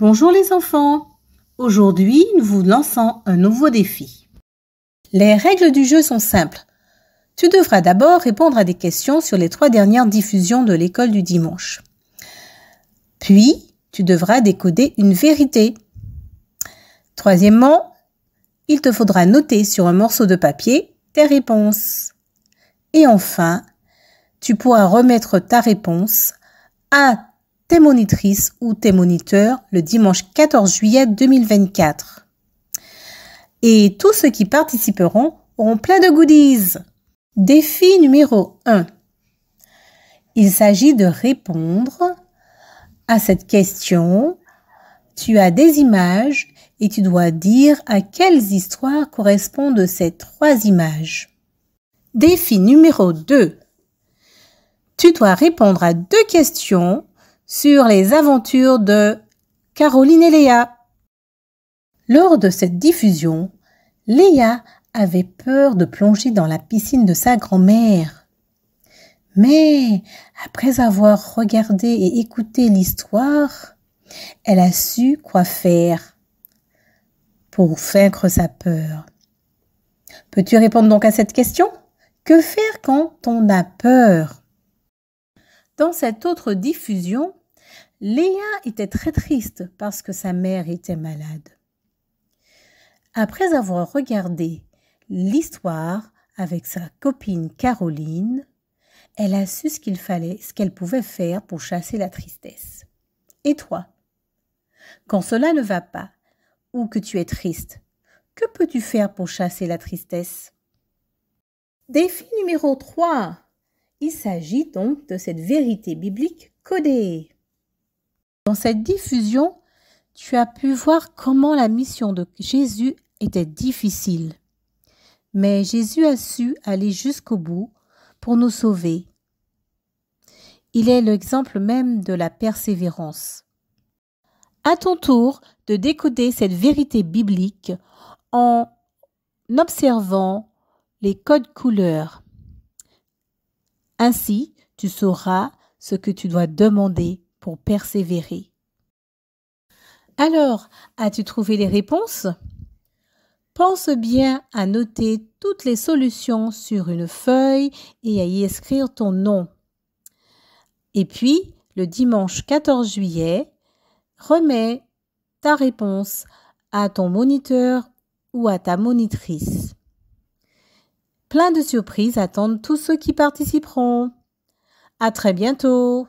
Bonjour les enfants Aujourd'hui, nous vous lançons un nouveau défi. Les règles du jeu sont simples. Tu devras d'abord répondre à des questions sur les trois dernières diffusions de l'école du dimanche. Puis, tu devras décoder une vérité. Troisièmement, il te faudra noter sur un morceau de papier tes réponses. Et enfin, tu pourras remettre ta réponse à tes monitrices ou tes moniteurs le dimanche 14 juillet 2024. Et tous ceux qui participeront auront plein de goodies. Défi numéro 1. Il s'agit de répondre à cette question. Tu as des images et tu dois dire à quelles histoires correspondent ces trois images. Défi numéro 2. Tu dois répondre à deux questions sur les aventures de Caroline et Léa. Lors de cette diffusion, Léa avait peur de plonger dans la piscine de sa grand-mère. Mais après avoir regardé et écouté l'histoire, elle a su quoi faire pour vaincre sa peur. Peux-tu répondre donc à cette question Que faire quand on a peur Dans cette autre diffusion, Léa était très triste parce que sa mère était malade. Après avoir regardé l'histoire avec sa copine Caroline, elle a su ce qu'il fallait, ce qu'elle pouvait faire pour chasser la tristesse. Et toi Quand cela ne va pas, ou que tu es triste, que peux-tu faire pour chasser la tristesse Défi numéro 3. Il s'agit donc de cette vérité biblique codée. Dans cette diffusion, tu as pu voir comment la mission de Jésus était difficile. Mais Jésus a su aller jusqu'au bout pour nous sauver. Il est l'exemple même de la persévérance. À ton tour de décoder cette vérité biblique en observant les codes couleurs. Ainsi, tu sauras ce que tu dois demander pour persévérer. Alors, as-tu trouvé les réponses Pense bien à noter toutes les solutions sur une feuille et à y écrire ton nom. Et puis, le dimanche 14 juillet, remets ta réponse à ton moniteur ou à ta monitrice. Plein de surprises attendent tous ceux qui participeront. À très bientôt!